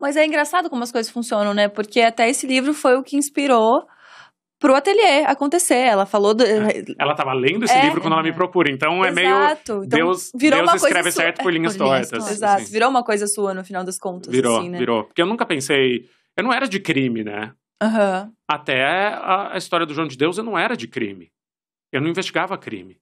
Mas é engraçado como as coisas funcionam, né? Porque até esse livro foi o que inspirou pro ateliê acontecer. Ela falou. Do... É. Ela estava lendo esse é, livro quando ela me procura, então é exato. meio. Então, Deus, virou Deus uma escreve certo sua. por linhas por tortas. Linhas tortas. Exato, assim. virou uma coisa sua no final das contas. Virou, assim, né? virou. Porque eu nunca pensei. Eu não era de crime, né? Uhum. Até a, história do João de Deus eu não era de crime. Eu não investigava crime.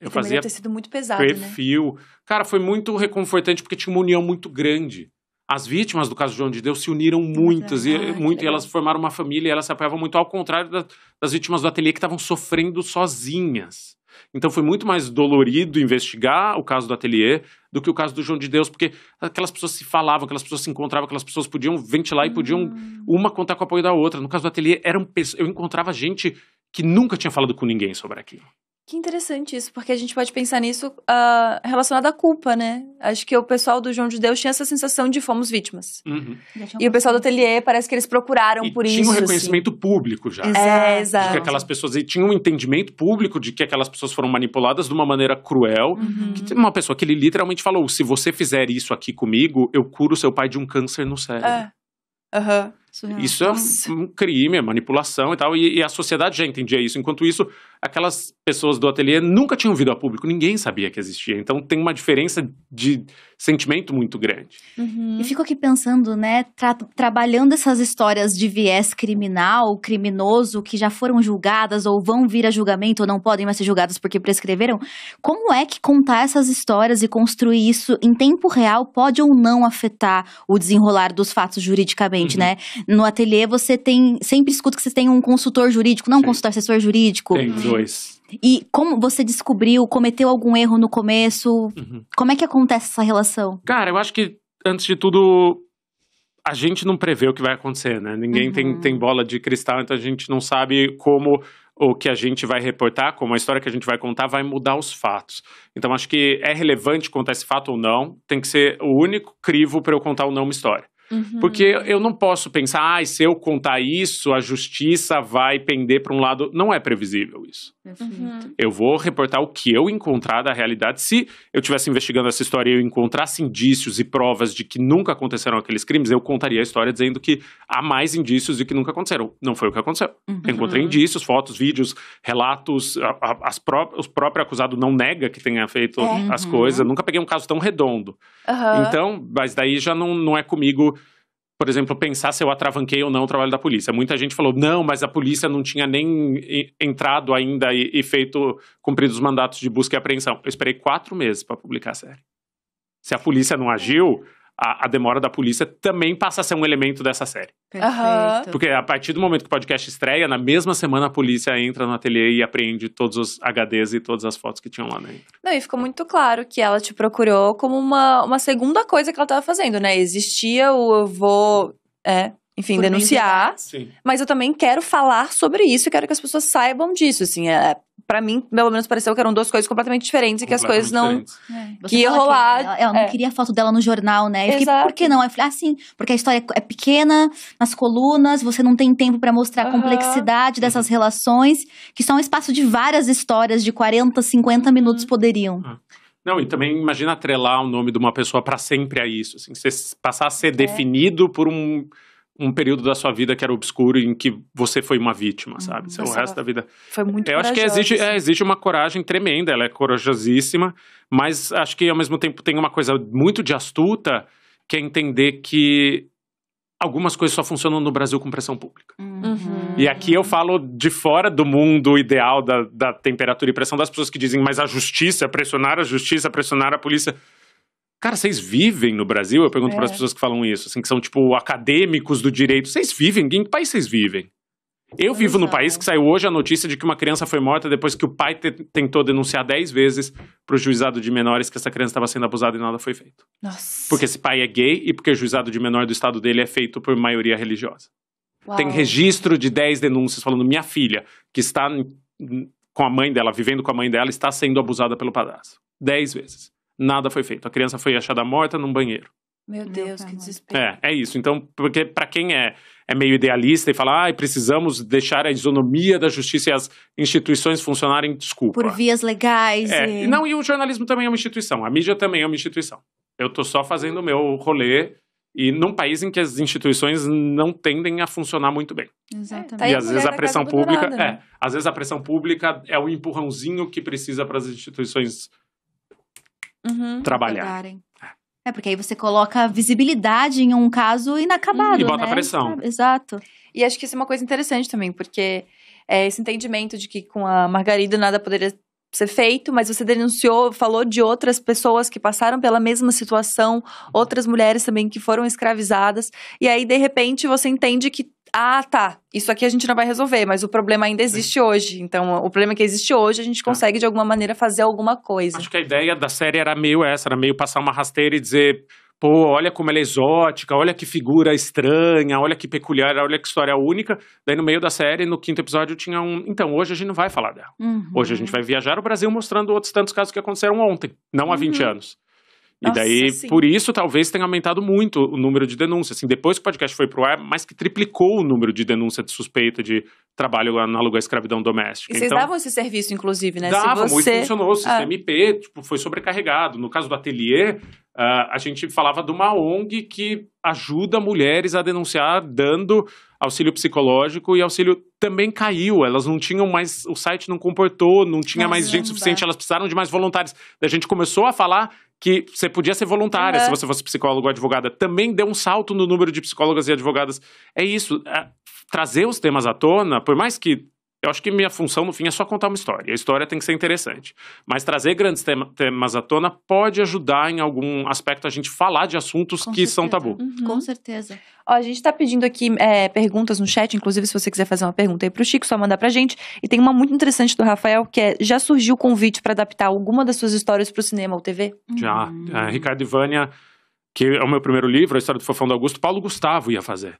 Eu Também fazia. ter sido muito pesado. Né? Perfil. Né? Cara, foi muito reconfortante porque tinha uma união muito grande as vítimas do caso João de Deus se uniram muitas, e, ah, muito, e elas formaram uma família e elas se apoiavam muito, ao contrário da, das vítimas do ateliê que estavam sofrendo sozinhas. Então foi muito mais dolorido investigar o caso do ateliê do que o caso do João de Deus, porque aquelas pessoas se falavam, aquelas pessoas se encontravam, aquelas pessoas podiam ventilar e podiam hum. uma contar com o apoio da outra. No caso do ateliê, eram eu encontrava gente que nunca tinha falado com ninguém sobre aquilo. Que interessante isso, porque a gente pode pensar nisso uh, relacionado à culpa, né? Acho que o pessoal do João de Deus tinha essa sensação de fomos vítimas. Uhum. E o pessoal do ateliê parece que eles procuraram e por tinha isso. Tinha um reconhecimento assim. público já. É, exato. De que aquelas pessoas. E tinha um entendimento público de que aquelas pessoas foram manipuladas de uma maneira cruel. Uhum. Que uma pessoa que ele literalmente falou: se você fizer isso aqui comigo, eu curo seu pai de um câncer no cérebro. É. Uhum. Surreal. Isso é, é um crime, é manipulação e tal, e, e, a sociedade já entendia isso. Enquanto isso, aquelas pessoas do ateliê nunca tinham vindo a público, ninguém sabia que existia. Então tem uma diferença de sentimento muito grande. Uhum. E fico aqui pensando, né, tra trabalhando essas histórias de viés criminal, criminoso, que já foram julgadas ou vão vir a julgamento ou não podem mais ser julgadas porque prescreveram, como é que contar essas histórias e construir isso em tempo real pode ou não afetar o desenrolar dos fatos juridicamente, uhum. né? No ateliê você tem. Sempre escuto que você tem um consultor jurídico, não um consultor assessor jurídico. Tem dois. E como você descobriu, cometeu algum erro no começo? Uhum. Como é que acontece essa relação? Cara, eu acho que, antes de tudo, a gente não prevê o que vai acontecer, né? Ninguém uhum. tem, tem bola de cristal, então a gente não sabe como o que a gente vai reportar, como a história que a gente vai contar, vai mudar os fatos. Então acho que é relevante contar esse fato ou não, tem que ser o único crivo para eu contar ou não uma história. Uhum. Porque eu não posso pensar, ah, se eu contar isso, a justiça vai pender para um lado. Não é previsível isso. Uhum. Eu vou reportar o que eu encontrar da realidade. Se eu estivesse investigando essa história e eu encontrasse indícios e provas de que nunca aconteceram aqueles crimes, eu contaria a história dizendo que há mais indícios de que nunca aconteceram. Não foi o que aconteceu. Uhum. Encontrei indícios, fotos, vídeos, relatos. A, a, as pró os próprio acusado não nega que tenha feito é. as coisas. Uhum. Nunca peguei um caso tão redondo. Então, mas daí já não, não é comigo por exemplo, pensar se eu atravanquei ou não o trabalho da polícia. Muita gente falou, não, mas a polícia não tinha nem entrado ainda e, e feito, cumprido os mandatos de busca e apreensão. Eu esperei quatro meses para publicar a série. Se a polícia não agiu, a, a, demora da polícia também passa a ser um elemento dessa série. Perfeito. Porque a partir do momento que o podcast estreia, na mesma semana a polícia entra no ateliê e apreende todos os HDs e todas as fotos que tinham lá dentro. Não, e ficou muito claro que ela te procurou como uma, uma segunda coisa que ela estava fazendo, né? Existia o eu vou. É, enfim, Por denunciar. Mas eu também quero falar sobre isso e quero que as pessoas saibam disso. Assim, é, para mim, pelo menos pareceu que eram duas coisas completamente diferentes e que as coisas não é. que ia rolar. Que ela, ela não é. queria a foto dela no jornal, né? Eu fiquei, Exato. por que não? Eu falei, ah, sim, porque a história é pequena, nas colunas, você não tem tempo para mostrar a complexidade dessas uhum. relações, que são é um espaço de várias histórias de 40, 50 minutos uhum. poderiam. Uhum. Não, e também imagina atrelar o nome de uma pessoa para sempre a isso, assim, você passar a ser é. definido por um um período da sua vida que era obscuro em que você foi uma vítima, uhum. sabe? o resto da vida. Foi muito Eu acho que existe é, assim. uma coragem tremenda, ela é corajosíssima, mas acho que ao mesmo tempo tem uma coisa muito de astuta, que é entender que algumas coisas só funcionam no Brasil com pressão pública. Uhum. E aqui eu falo de fora do mundo ideal da, da temperatura e pressão das pessoas que dizem, mas a justiça, é pressionar a justiça, é pressionar a polícia. Cara, vocês vivem no Brasil? Eu pergunto é. para as pessoas que falam isso, assim, que são tipo acadêmicos do direito. Vocês vivem? Em que país vocês vivem? Eu vivo no país que saiu hoje a notícia de que uma criança foi morta depois que o pai te tentou denunciar 10 vezes para o juizado de menores que essa criança estava sendo abusada e nada foi feito. Nossa. Porque esse pai é gay e porque o juizado de menor do estado dele é feito por maioria religiosa. Uau. Tem registro de 10 denúncias falando: minha filha, que está com a mãe dela, vivendo com a mãe dela, está sendo abusada pelo padrasto. 10 vezes nada foi feito. A criança foi achada morta num banheiro. Meu Deus, Meu que desespero. É, é isso. Então, porque para quem é, é meio idealista e fala, ah, precisamos deixar a isonomia da justiça e as instituições funcionarem, desculpa. Por vias legais. É. E... Não, e o jornalismo também é uma instituição, a mídia também é uma instituição. Eu tô só fazendo o meu rolê e num país em que as instituições não tendem a funcionar muito bem. Exatamente. É, e às vezes é a pressão pública, né? é, às vezes a pressão pública é o empurrãozinho que precisa para as instituições uhum, trabalhar. É, porque aí você coloca visibilidade em um caso inacabado. E bota né? pressão. É, exato. E acho que isso é uma coisa interessante também, porque é esse entendimento de que com a Margarida nada poderia ser feito, mas você denunciou, falou de outras pessoas que passaram pela mesma situação, outras mulheres também que foram escravizadas, e aí de repente você entende que ah, tá, isso aqui a gente não vai resolver, mas o problema ainda existe Sim. hoje. Então, o problema é que existe hoje, a gente tá. consegue, de alguma maneira, fazer alguma coisa. Acho que a ideia da série era meio essa, era meio passar uma rasteira e dizer pô, olha como ela é exótica, olha que figura estranha, olha que peculiar, olha que história única. Daí no meio da série, no quinto episódio, tinha um. Então, hoje a gente não vai falar dela. Uhum. Hoje a gente uhum. vai viajar o Brasil mostrando outros tantos casos que aconteceram ontem, não há uhum. 20 anos. Nossa, e daí, sim. por isso, talvez tenha aumentado muito o número de denúncias. Assim, depois que o podcast foi pro ar, mais que triplicou o número de denúncias de suspeita de trabalho análogo à escravidão doméstica. E vocês então, davam esse serviço, inclusive, né? Davam, Se você... e funcionou. O sistema ah. IP tipo, foi sobrecarregado. No caso do ateliê, uh, a gente falava de uma ONG que ajuda mulheres a denunciar dando auxílio psicológico e auxílio também caiu. Elas não tinham mais, o site não comportou, não tinha Nossa, mais gente suficiente, elas precisaram de mais voluntários. A gente começou a falar que você podia ser voluntária uhum. se você fosse psicólogo ou advogada. Também deu um salto no número de psicólogas e advogadas. É isso, é trazer os temas à tona, por mais que eu acho que minha função, no fim, é só contar uma história. A história tem que ser interessante. Mas trazer grandes tema, temas à tona pode ajudar em algum aspecto a gente falar de assuntos Com que certeza. são tabu. Uhum. Com certeza. Ó, a gente está pedindo aqui é, perguntas no chat, inclusive se você quiser fazer uma pergunta aí para o Chico, só mandar pra gente. E tem uma muito interessante do Rafael, que é: já surgiu o convite para adaptar alguma das suas histórias para o cinema ou TV? Já. Uhum. É, Ricardo e Vânia que é o meu primeiro livro, A História do Fofão do Augusto, Paulo Gustavo ia fazer.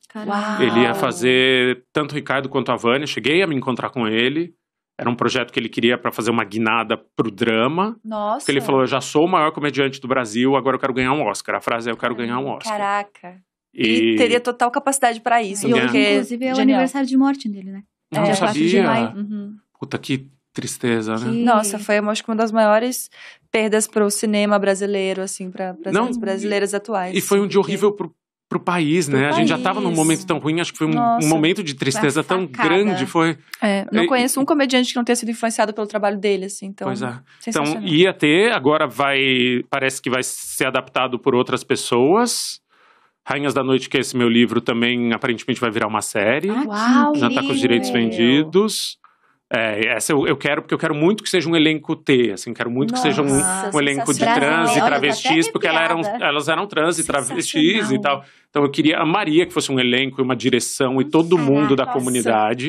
Ele ia fazer tanto o Ricardo quanto a Vânia. Cheguei a me encontrar com ele. Era um projeto que ele queria para fazer uma guinada pro drama. Nossa. Porque ele falou: Eu já sou o maior comediante do Brasil, agora eu quero ganhar um Oscar. A frase é: Eu quero ganhar um Oscar. Caraca. E, e teria total capacidade para isso. e Porque... Inclusive é o Genial. aniversário de morte dele, né? Não, é, não sabia. De maio. Uhum. Puta, que tristeza, né? Nossa, foi acho que uma das maiores perdas para o cinema brasileiro, assim, para as brasileiras atuais. E foi um assim, dia horrível para pro país, né? Pro a gente país. já estava num momento tão ruim, acho que foi um, Nossa, um momento de tristeza tão grande, foi. É, não é, conheço um comediante que não tenha sido influenciado pelo trabalho dele, assim, então. Pois é. Então ia ter, agora vai, parece que vai ser adaptado por outras pessoas. Rainhas da Noite, que é esse meu livro, também aparentemente vai virar uma série. Ah, uau, já está com os direitos vendidos. É, essa eu, eu, quero, porque eu quero muito que seja um elenco T, assim, quero muito Nossa, que seja um, um elenco de trans e travestis, porque elas eram, elas eram trans e travestis e tal. Então eu queria, amaria que fosse um elenco e uma direção e todo Caraca, ah, mundo da comunidade.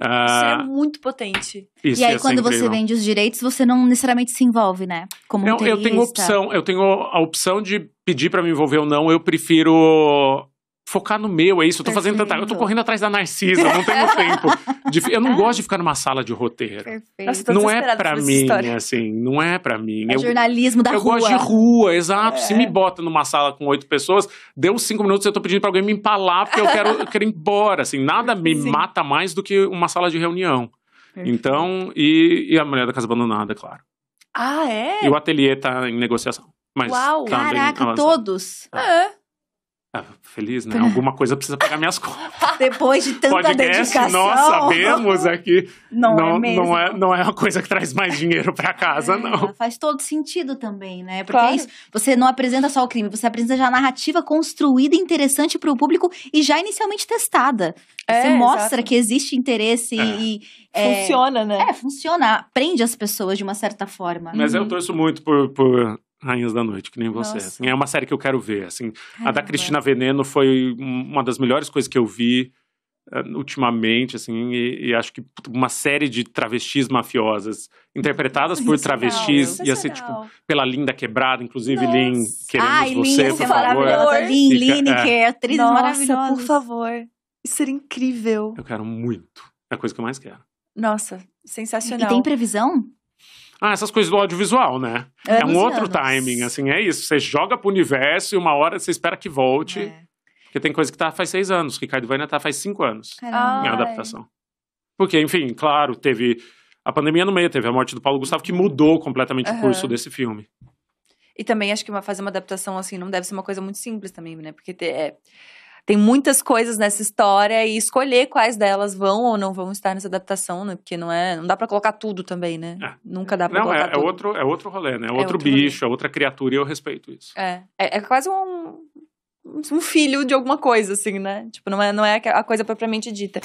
Isso é ah, muito potente. Isso e aí, quando incrível. você vende os direitos, você não necessariamente se envolve, né? Como eu, eu tenho opção, eu tenho a opção de pedir para me envolver ou não. Eu prefiro focar no meu, é isso. Eu tô Perfeito. fazendo tanta. Eu tô correndo atrás da Narcisa, não tenho tempo. De, eu não é. gosto de ficar numa sala de roteiro. Perfeito. não é pra mim, história. assim. Não é pra mim. É eu, jornalismo da eu rua. Eu gosto de rua, exato. É. Se me bota numa sala com oito pessoas, deu cinco minutos, eu tô pedindo pra alguém me empalar, porque eu quero, eu quero ir embora. Assim, nada me Sim. mata mais do que uma sala de reunião. Perfeito. Então, e, e a mulher da casa abandonada, claro. Ah, é? E o ateliê tá em negociação. Mas Uau! Tá caraca, todos! é. é. Ah, feliz, né? Tá. Alguma coisa precisa pagar minhas contas. Depois de tanta Podcast, dedicação. nós sabemos aqui. Não, não, é Não é, não é uma coisa que traz mais dinheiro para casa, é, não. Faz todo sentido também, né? Porque claro. é isso, você não apresenta só o crime, você apresenta já a narrativa construída, interessante para o público e já inicialmente testada. É, você é, mostra que existe interesse é. e... É, funciona, né? É, funciona. Prende as pessoas de uma certa forma. Mas eu uhum. torço muito por... por Rainhas da Noite, que nem você. Assim, é uma série que eu quero ver. Assim, a da Cristina Veneno foi uma das melhores coisas que eu vi uh, ultimamente, assim, e, e, acho que uma série de travestis mafiosas interpretadas por isso é travestis e assim é tipo pela Linda Quebrada, inclusive Nossa. Lin, queremos Ai, você, Lin, por é favor. Lin, que é. atriz Nossa, maravilhosa. por favor. Isso seria incrível. Eu quero muito. É a coisa que eu mais quero. Nossa, sensacional. E tem previsão? Ah, essas coisas do audiovisual, né? Anos é, é um outro anos. timing, assim, é isso. Você joga pro universo e uma hora você espera que volte. É. Porque tem coisa que tá faz seis anos, Ricardo Vânia tá faz cinco anos Caramba. em adaptação. Porque, enfim, claro, teve a pandemia no meio, teve a morte do Paulo Gustavo, que mudou completamente uhum. o curso desse filme. E também acho que uma, fazer uma adaptação assim não deve ser uma coisa muito simples também, né? Porque ter, é tem muitas coisas nessa história e escolher quais delas vão ou não vão estar nessa adaptação, né? Porque não é, não dá para colocar tudo também, né? É. Nunca dá para é, colocar é, tudo. Não, é outro, é outro rolê, né? É outro, outro bicho, rolê. é outra criatura e eu respeito isso. É, é, é quase um, um filho de alguma coisa, assim, né? Tipo, não é, não é a coisa propriamente dita.